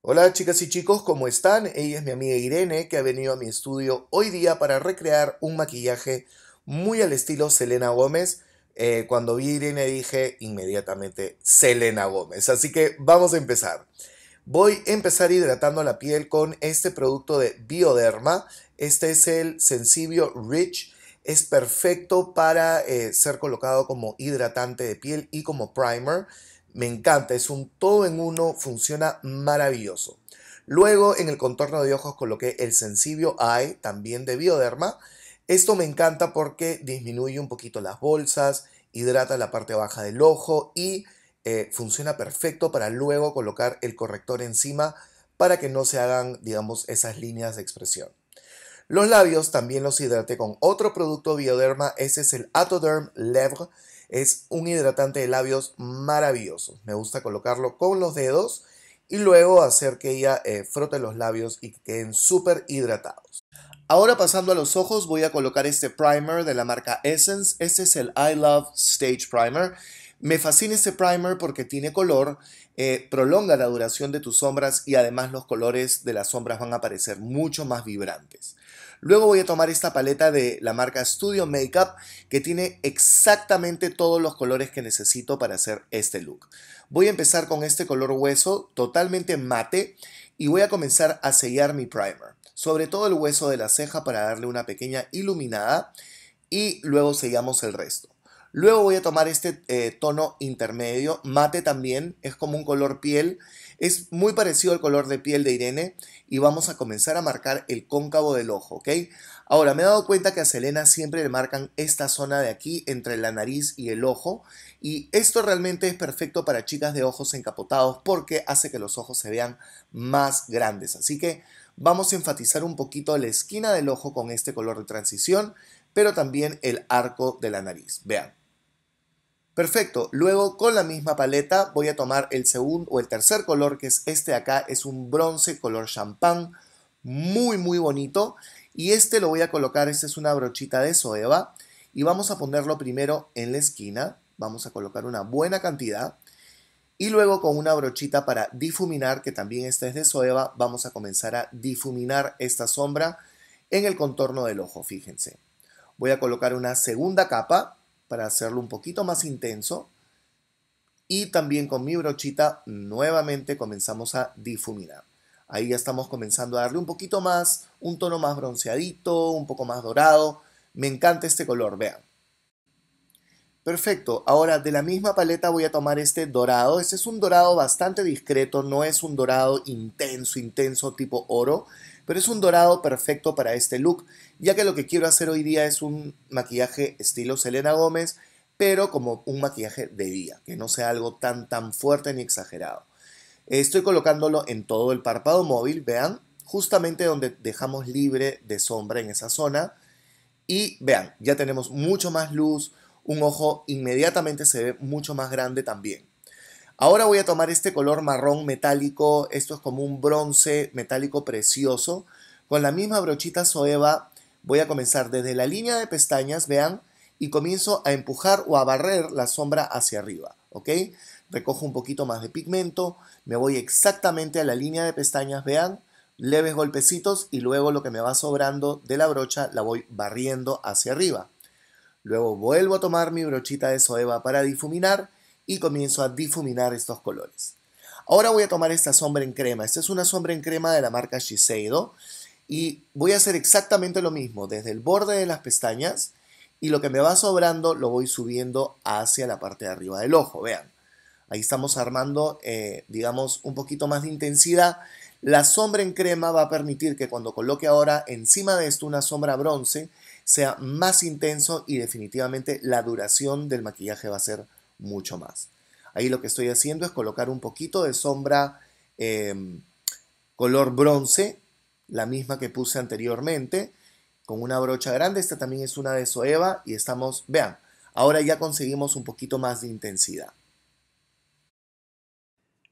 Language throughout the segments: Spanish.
Hola chicas y chicos, ¿cómo están? Ella es mi amiga Irene que ha venido a mi estudio hoy día para recrear un maquillaje muy al estilo Selena Gómez. Eh, cuando vi a Irene dije inmediatamente Selena Gómez, así que vamos a empezar. Voy a empezar hidratando la piel con este producto de Bioderma. Este es el Sensibio Rich. Es perfecto para eh, ser colocado como hidratante de piel y como primer. Me encanta, es un todo en uno, funciona maravilloso. Luego en el contorno de ojos coloqué el Sensibio Eye, también de Bioderma. Esto me encanta porque disminuye un poquito las bolsas, hidrata la parte baja del ojo y eh, funciona perfecto para luego colocar el corrector encima para que no se hagan, digamos, esas líneas de expresión. Los labios también los hidraté con otro producto bioderma, ese es el Atoderm Lèvres es un hidratante de labios maravilloso. Me gusta colocarlo con los dedos y luego hacer que ella eh, frote los labios y que queden súper hidratados. Ahora pasando a los ojos voy a colocar este primer de la marca Essence. Este es el I Love Stage Primer. Me fascina este primer porque tiene color, eh, prolonga la duración de tus sombras y además los colores de las sombras van a aparecer mucho más vibrantes. Luego voy a tomar esta paleta de la marca Studio Makeup que tiene exactamente todos los colores que necesito para hacer este look. Voy a empezar con este color hueso totalmente mate y voy a comenzar a sellar mi primer. Sobre todo el hueso de la ceja para darle una pequeña iluminada y luego sellamos el resto. Luego voy a tomar este eh, tono intermedio, mate también, es como un color piel es muy parecido al color de piel de Irene y vamos a comenzar a marcar el cóncavo del ojo, ¿ok? Ahora, me he dado cuenta que a Selena siempre le marcan esta zona de aquí entre la nariz y el ojo y esto realmente es perfecto para chicas de ojos encapotados porque hace que los ojos se vean más grandes. Así que vamos a enfatizar un poquito la esquina del ojo con este color de transición, pero también el arco de la nariz. Vean. Perfecto, luego con la misma paleta voy a tomar el segundo o el tercer color que es este de acá, es un bronce color champán, muy muy bonito y este lo voy a colocar, esta es una brochita de soeva y vamos a ponerlo primero en la esquina, vamos a colocar una buena cantidad y luego con una brochita para difuminar, que también esta es de soeva vamos a comenzar a difuminar esta sombra en el contorno del ojo, fíjense. Voy a colocar una segunda capa para hacerlo un poquito más intenso. Y también con mi brochita nuevamente comenzamos a difuminar. Ahí ya estamos comenzando a darle un poquito más, un tono más bronceadito, un poco más dorado. Me encanta este color, vean. Perfecto, ahora de la misma paleta voy a tomar este dorado. Este es un dorado bastante discreto, no es un dorado intenso, intenso tipo oro, pero es un dorado perfecto para este look, ya que lo que quiero hacer hoy día es un maquillaje estilo Selena Gómez, pero como un maquillaje de día, que no sea algo tan tan fuerte ni exagerado. Estoy colocándolo en todo el párpado móvil, vean, justamente donde dejamos libre de sombra en esa zona. Y vean, ya tenemos mucho más luz, un ojo inmediatamente se ve mucho más grande también. Ahora voy a tomar este color marrón metálico, esto es como un bronce metálico precioso. Con la misma brochita Zoeva voy a comenzar desde la línea de pestañas, vean, y comienzo a empujar o a barrer la sombra hacia arriba, ¿ok? Recojo un poquito más de pigmento, me voy exactamente a la línea de pestañas, vean, leves golpecitos y luego lo que me va sobrando de la brocha la voy barriendo hacia arriba. Luego vuelvo a tomar mi brochita de Zoeva para difuminar y comienzo a difuminar estos colores. Ahora voy a tomar esta sombra en crema. Esta es una sombra en crema de la marca Shiseido. Y voy a hacer exactamente lo mismo, desde el borde de las pestañas. Y lo que me va sobrando lo voy subiendo hacia la parte de arriba del ojo. Vean, ahí estamos armando, eh, digamos, un poquito más de intensidad. La sombra en crema va a permitir que cuando coloque ahora encima de esto una sombra bronce, sea más intenso y definitivamente la duración del maquillaje va a ser mucho más. Ahí lo que estoy haciendo es colocar un poquito de sombra em, color bronce, la misma que puse anteriormente, con una brocha grande. Esta también es una de Soeva y estamos, vean, ahora ya conseguimos un poquito más de intensidad.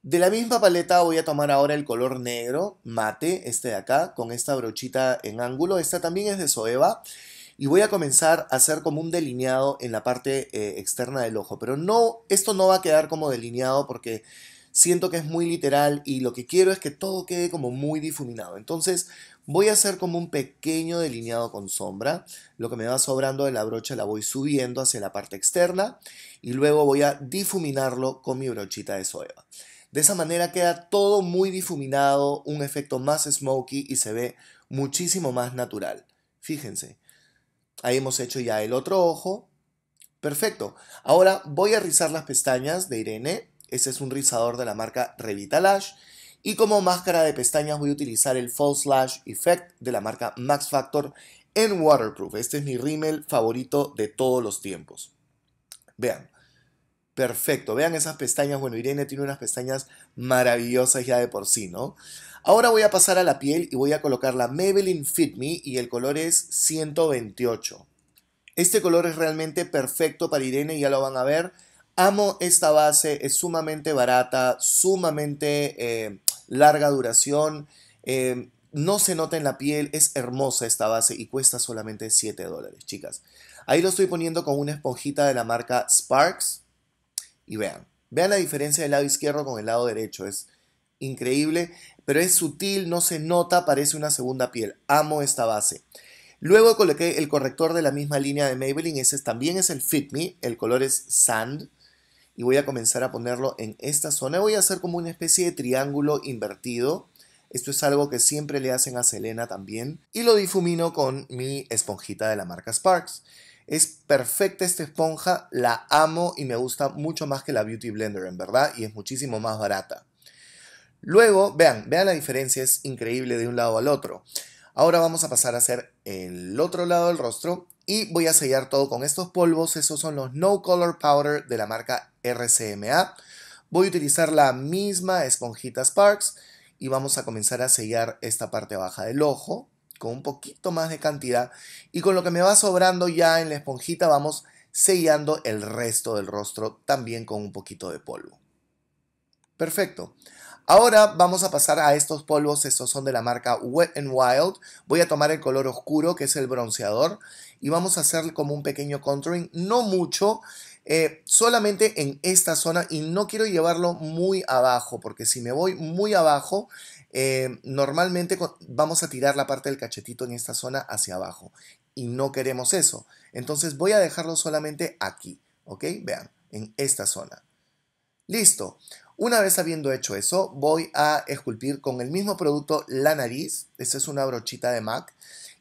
De la misma paleta voy a tomar ahora el color negro, mate, este de acá, con esta brochita en ángulo. Esta también es de Soeva y voy a comenzar a hacer como un delineado en la parte eh, externa del ojo. Pero no, esto no va a quedar como delineado porque siento que es muy literal y lo que quiero es que todo quede como muy difuminado. Entonces voy a hacer como un pequeño delineado con sombra. Lo que me va sobrando de la brocha la voy subiendo hacia la parte externa y luego voy a difuminarlo con mi brochita de soeva. De esa manera queda todo muy difuminado, un efecto más smoky y se ve muchísimo más natural. Fíjense, Ahí hemos hecho ya el otro ojo. Perfecto. Ahora voy a rizar las pestañas de Irene. Este es un rizador de la marca Revitalash. Y como máscara de pestañas voy a utilizar el False Lash Effect de la marca Max Factor en Waterproof. Este es mi rímel favorito de todos los tiempos. Vean, Perfecto, vean esas pestañas. Bueno, Irene tiene unas pestañas maravillosas ya de por sí, ¿no? Ahora voy a pasar a la piel y voy a colocar la Maybelline Fit Me y el color es 128. Este color es realmente perfecto para Irene, ya lo van a ver. Amo esta base, es sumamente barata, sumamente eh, larga duración. Eh, no se nota en la piel, es hermosa esta base y cuesta solamente 7 dólares, chicas. Ahí lo estoy poniendo con una esponjita de la marca Sparks y vean. Vean la diferencia del lado izquierdo con el lado derecho. Es increíble, pero es sutil, no se nota, parece una segunda piel. Amo esta base. Luego coloqué el corrector de la misma línea de Maybelline. Ese también es el Fit Me. El color es Sand. Y voy a comenzar a ponerlo en esta zona. Voy a hacer como una especie de triángulo invertido. Esto es algo que siempre le hacen a Selena también. Y lo difumino con mi esponjita de la marca Sparks. Es perfecta esta esponja, la amo y me gusta mucho más que la Beauty Blender, en verdad, y es muchísimo más barata. Luego, vean, vean la diferencia, es increíble de un lado al otro. Ahora vamos a pasar a hacer el otro lado del rostro y voy a sellar todo con estos polvos. Esos son los No Color Powder de la marca RCMA. Voy a utilizar la misma esponjita Sparks y vamos a comenzar a sellar esta parte baja del ojo con un poquito más de cantidad y con lo que me va sobrando ya en la esponjita vamos sellando el resto del rostro también con un poquito de polvo. Perfecto. Ahora vamos a pasar a estos polvos, estos son de la marca Wet n Wild. Voy a tomar el color oscuro que es el bronceador y vamos a hacer como un pequeño contouring, no mucho, eh, solamente en esta zona y no quiero llevarlo muy abajo porque si me voy muy abajo eh, normalmente vamos a tirar la parte del cachetito en esta zona hacia abajo y no queremos eso. Entonces voy a dejarlo solamente aquí, ¿ok? Vean, en esta zona. Listo. Una vez habiendo hecho eso, voy a esculpir con el mismo producto la nariz. Esta es una brochita de MAC.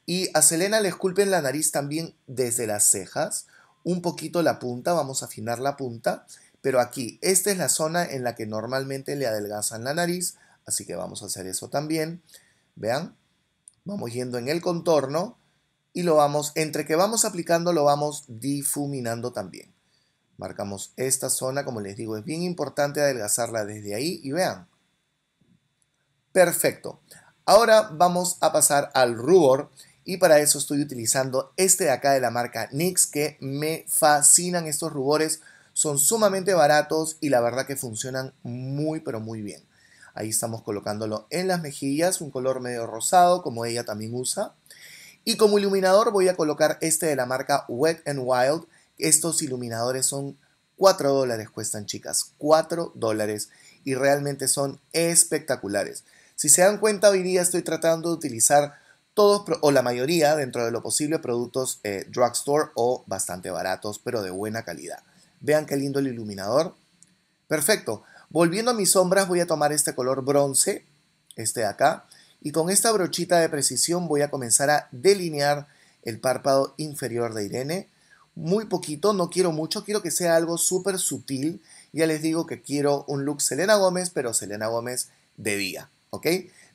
Y a Selena le esculpen la nariz también desde las cejas, un poquito la punta, vamos a afinar la punta. Pero aquí, esta es la zona en la que normalmente le adelgazan la nariz. Así que vamos a hacer eso también. Vean, vamos yendo en el contorno y lo vamos, entre que vamos aplicando, lo vamos difuminando también. Marcamos esta zona, como les digo, es bien importante adelgazarla desde ahí y vean. Perfecto. Ahora vamos a pasar al rubor y para eso estoy utilizando este de acá de la marca NYX que me fascinan estos rubores. Son sumamente baratos y la verdad que funcionan muy pero muy bien. Ahí estamos colocándolo en las mejillas, un color medio rosado, como ella también usa. Y como iluminador voy a colocar este de la marca Wet n Wild. Estos iluminadores son 4 dólares cuestan chicas, 4 dólares y realmente son espectaculares. Si se dan cuenta, hoy día estoy tratando de utilizar todos o la mayoría dentro de lo posible productos eh, drugstore o bastante baratos pero de buena calidad. Vean qué lindo el iluminador. Perfecto. Volviendo a mis sombras voy a tomar este color bronce, este de acá, y con esta brochita de precisión voy a comenzar a delinear el párpado inferior de Irene. Muy poquito, no quiero mucho, quiero que sea algo súper sutil. Ya les digo que quiero un look Selena Gómez, pero Selena Gómez de día, ¿ok?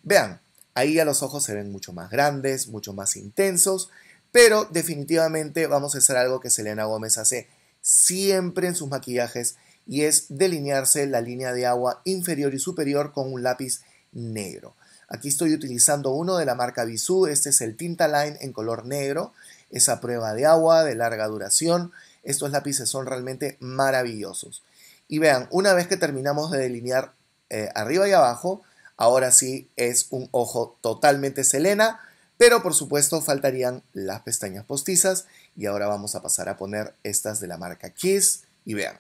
Vean, ahí a los ojos se ven mucho más grandes, mucho más intensos, pero definitivamente vamos a hacer algo que Selena Gómez hace siempre en sus maquillajes y es delinearse la línea de agua inferior y superior con un lápiz negro. Aquí estoy utilizando uno de la marca Bisú, este es el Tinta Line en color negro, es a prueba de agua, de larga duración, estos lápices son realmente maravillosos. Y vean, una vez que terminamos de delinear eh, arriba y abajo, ahora sí es un ojo totalmente selena, pero por supuesto faltarían las pestañas postizas y ahora vamos a pasar a poner estas de la marca Kiss y vean.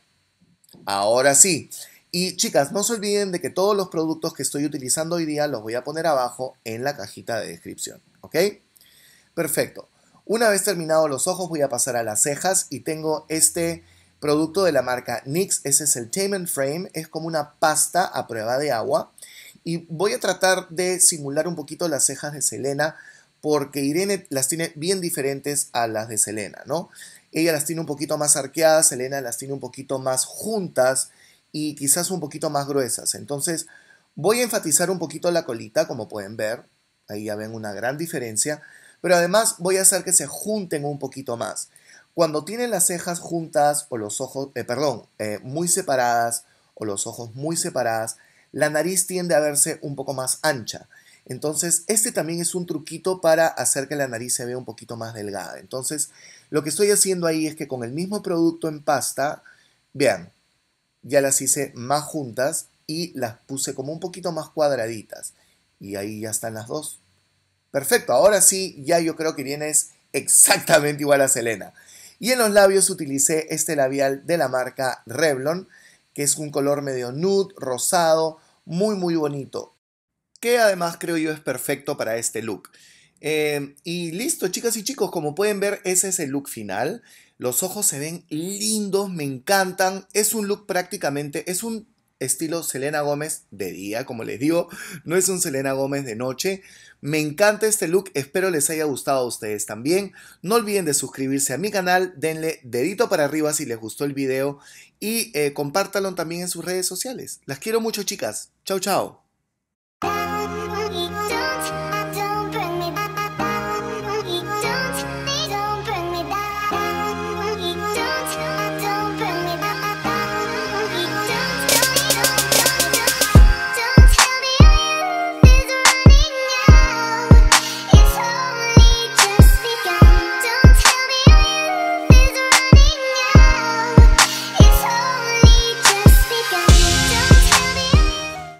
Ahora sí. Y chicas, no se olviden de que todos los productos que estoy utilizando hoy día los voy a poner abajo en la cajita de descripción, ¿ok? Perfecto. Una vez terminados los ojos voy a pasar a las cejas y tengo este producto de la marca NYX, ese es el and Frame, es como una pasta a prueba de agua y voy a tratar de simular un poquito las cejas de Selena porque Irene las tiene bien diferentes a las de Selena, ¿no? Ella las tiene un poquito más arqueadas, Elena las tiene un poquito más juntas y quizás un poquito más gruesas. Entonces voy a enfatizar un poquito la colita, como pueden ver. Ahí ya ven una gran diferencia. Pero además voy a hacer que se junten un poquito más. Cuando tienen las cejas juntas o los ojos, eh, perdón, eh, muy separadas o los ojos muy separadas, la nariz tiende a verse un poco más ancha. Entonces, este también es un truquito para hacer que la nariz se vea un poquito más delgada. Entonces, lo que estoy haciendo ahí es que con el mismo producto en pasta, vean, ya las hice más juntas y las puse como un poquito más cuadraditas. Y ahí ya están las dos. Perfecto, ahora sí, ya yo creo que vienes exactamente igual a Selena. Y en los labios utilicé este labial de la marca Revlon, que es un color medio nude, rosado, muy muy bonito que además creo yo es perfecto para este look. Em, y listo, chicas y chicos, como pueden ver, ese es el look final. Los ojos se ven lindos, me encantan. Es un look prácticamente, es un estilo Selena Gómez de día, como les digo, no es un Selena Gómez de noche. Me encanta este look, espero les haya gustado a ustedes también. No olviden de suscribirse a mi canal, denle dedito para arriba si les gustó el video y eh, compártanlo también en sus redes sociales. Las quiero mucho chicas, Chau, chau.